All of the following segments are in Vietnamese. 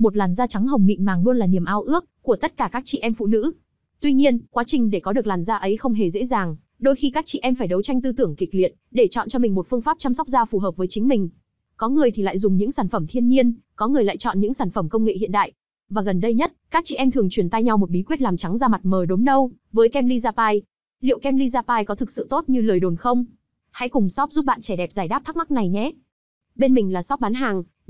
một làn da trắng hồng mịn màng luôn là niềm ao ước của tất cả các chị em phụ nữ. Tuy nhiên, quá trình để có được làn da ấy không hề dễ dàng, đôi khi các chị em phải đấu tranh tư tưởng kịch liệt để chọn cho mình một phương pháp chăm sóc da phù hợp với chính mình. Có người thì lại dùng những sản phẩm thiên nhiên, có người lại chọn những sản phẩm công nghệ hiện đại. Và gần đây nhất, các chị em thường truyền tay nhau một bí quyết làm trắng da mặt mờ đốm nâu với kem Lysapai. Liệu kem Lysapai có thực sự tốt như lời đồn không? Hãy cùng shop giúp bạn trẻ đẹp giải đáp thắc mắc này nhé. Bên mình là shop bán hàng,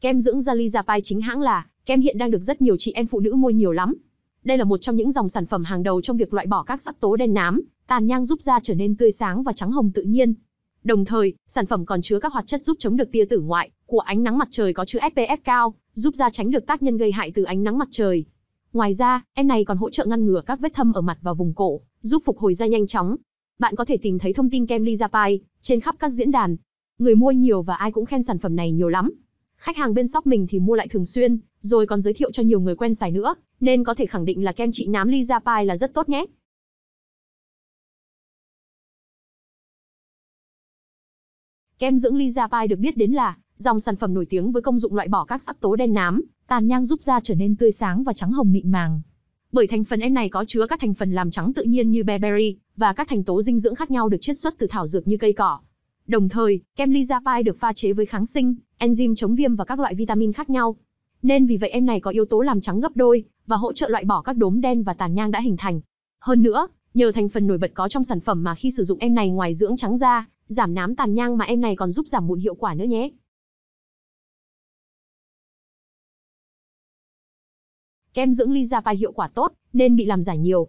Kem dưỡng da Jalizapai chính hãng là, kem hiện đang được rất nhiều chị em phụ nữ mua nhiều lắm. Đây là một trong những dòng sản phẩm hàng đầu trong việc loại bỏ các sắc tố đen nám, tàn nhang giúp da trở nên tươi sáng và trắng hồng tự nhiên. Đồng thời, sản phẩm còn chứa các hoạt chất giúp chống được tia tử ngoại của ánh nắng mặt trời có chứa SPF cao, giúp da tránh được tác nhân gây hại từ ánh nắng mặt trời. Ngoài ra, em này còn hỗ trợ ngăn ngừa các vết thâm ở mặt và vùng cổ, giúp phục hồi da nhanh chóng. Bạn có thể tìm thấy thông tin kem Lizapai trên khắp các diễn đàn. Người mua nhiều và ai cũng khen sản phẩm này nhiều lắm. Khách hàng bên shop mình thì mua lại thường xuyên, rồi còn giới thiệu cho nhiều người quen xài nữa, nên có thể khẳng định là kem trị nám Lisa Pie là rất tốt nhé. Kem dưỡng Lisa Pie được biết đến là dòng sản phẩm nổi tiếng với công dụng loại bỏ các sắc tố đen nám, tàn nhang giúp da trở nên tươi sáng và trắng hồng mịn màng. Bởi thành phần em này có chứa các thành phần làm trắng tự nhiên như berberry và các thành tố dinh dưỡng khác nhau được chiết xuất từ thảo dược như cây cỏ. Đồng thời, kem Lizavai được pha chế với kháng sinh, enzyme chống viêm và các loại vitamin khác nhau. Nên vì vậy em này có yếu tố làm trắng gấp đôi và hỗ trợ loại bỏ các đốm đen và tàn nhang đã hình thành. Hơn nữa, nhờ thành phần nổi bật có trong sản phẩm mà khi sử dụng em này ngoài dưỡng trắng da, giảm nám tàn nhang mà em này còn giúp giảm mụn hiệu quả nữa nhé. Kem dưỡng Lizavai hiệu quả tốt nên bị làm giả nhiều,